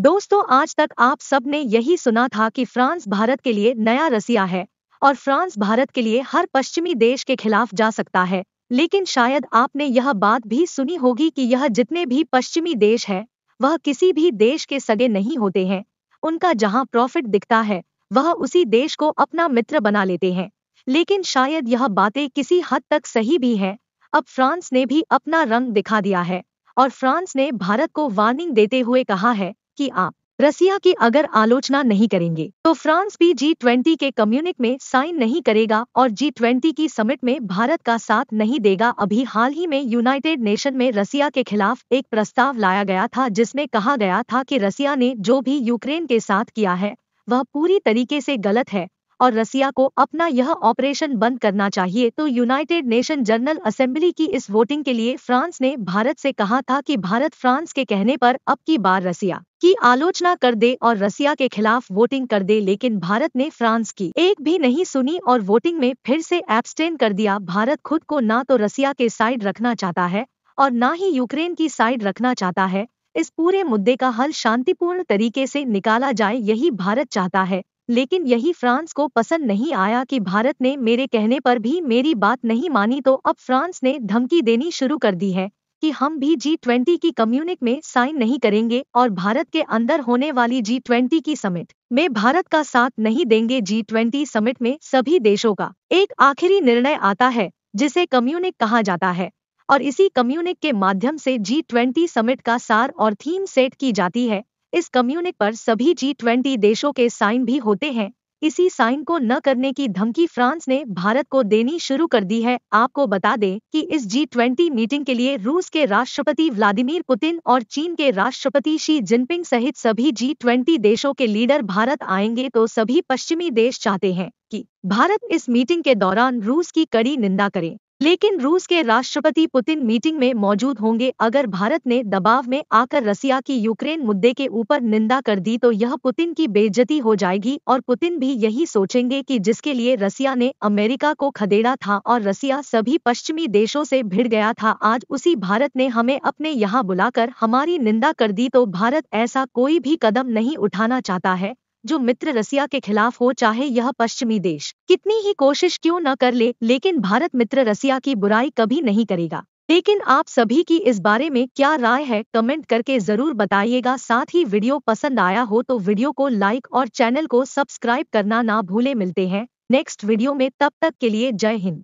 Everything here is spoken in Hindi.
दोस्तों आज तक आप सब ने यही सुना था कि फ्रांस भारत के लिए नया रसिया है और फ्रांस भारत के लिए हर पश्चिमी देश के खिलाफ जा सकता है लेकिन शायद आपने यह बात भी सुनी होगी कि यह जितने भी पश्चिमी देश हैं वह किसी भी देश के सगे नहीं होते हैं उनका जहां प्रॉफिट दिखता है वह उसी देश को अपना मित्र बना लेते हैं लेकिन शायद यह बातें किसी हद तक सही भी हैं अब फ्रांस ने भी अपना रंग दिखा दिया है और फ्रांस ने भारत को वार्निंग देते हुए कहा है कि आप रसिया की अगर आलोचना नहीं करेंगे तो फ्रांस भी जी ट्वेंटी के कम्युनिक में साइन नहीं करेगा और जी ट्वेंटी की समिट में भारत का साथ नहीं देगा अभी हाल ही में यूनाइटेड नेशन में रसिया के खिलाफ एक प्रस्ताव लाया गया था जिसमें कहा गया था कि रसिया ने जो भी यूक्रेन के साथ किया है वह पूरी तरीके से गलत है और रसिया को अपना यह ऑपरेशन बंद करना चाहिए तो यूनाइटेड नेशन जनरल असेंबली की इस वोटिंग के लिए फ्रांस ने भारत से कहा था कि भारत फ्रांस के कहने पर अब की बार रसिया की आलोचना कर दे और रसिया के खिलाफ वोटिंग कर दे लेकिन भारत ने फ्रांस की एक भी नहीं सुनी और वोटिंग में फिर से एब्सटेन कर दिया भारत खुद को ना तो रसिया के साइड रखना चाहता है और ना ही यूक्रेन की साइड रखना चाहता है इस पूरे मुद्दे का हल शांतिपूर्ण तरीके से निकाला जाए यही भारत चाहता है लेकिन यही फ्रांस को पसंद नहीं आया कि भारत ने मेरे कहने पर भी मेरी बात नहीं मानी तो अब फ्रांस ने धमकी देनी शुरू कर दी है कि हम भी जी ट्वेंटी की कम्युनिक में साइन नहीं करेंगे और भारत के अंदर होने वाली जी ट्वेंटी की समिट में भारत का साथ नहीं देंगे जी ट्वेंटी समिट में सभी देशों का एक आखिरी निर्णय आता है जिसे कम्युनिक कहा जाता है और इसी कम्युनिक के माध्यम से जी ट्वेंटी समिट का सार और थीम सेट की जाती है इस कम्युनिक पर सभी जी ट्वेंटी देशों के साइन भी होते हैं इसी साइन को न करने की धमकी फ्रांस ने भारत को देनी शुरू कर दी है आपको बता दें कि इस जी ट्वेंटी मीटिंग के लिए रूस के राष्ट्रपति व्लादिमीर पुतिन और चीन के राष्ट्रपति शी जिनपिंग सहित सभी जी ट्वेंटी देशों के लीडर भारत आएंगे तो सभी पश्चिमी देश चाहते हैं कि भारत इस मीटिंग के दौरान रूस की कड़ी निंदा करे लेकिन रूस के राष्ट्रपति पुतिन मीटिंग में मौजूद होंगे अगर भारत ने दबाव में आकर रसिया की यूक्रेन मुद्दे के ऊपर निंदा कर दी तो यह पुतिन की बेइज्जती हो जाएगी और पुतिन भी यही सोचेंगे कि जिसके लिए रसिया ने अमेरिका को खदेड़ा था और रसिया सभी पश्चिमी देशों से भिड़ गया था आज उसी भारत ने हमें अपने यहाँ बुलाकर हमारी निंदा कर दी तो भारत ऐसा कोई भी कदम नहीं उठाना चाहता है जो मित्र रसिया के खिलाफ हो चाहे यह पश्चिमी देश कितनी ही कोशिश क्यों न कर ले लेकिन भारत मित्र रसिया की बुराई कभी नहीं करेगा लेकिन आप सभी की इस बारे में क्या राय है कमेंट करके जरूर बताइएगा साथ ही वीडियो पसंद आया हो तो वीडियो को लाइक और चैनल को सब्सक्राइब करना ना भूले मिलते हैं नेक्स्ट वीडियो में तब तक के लिए जय हिंद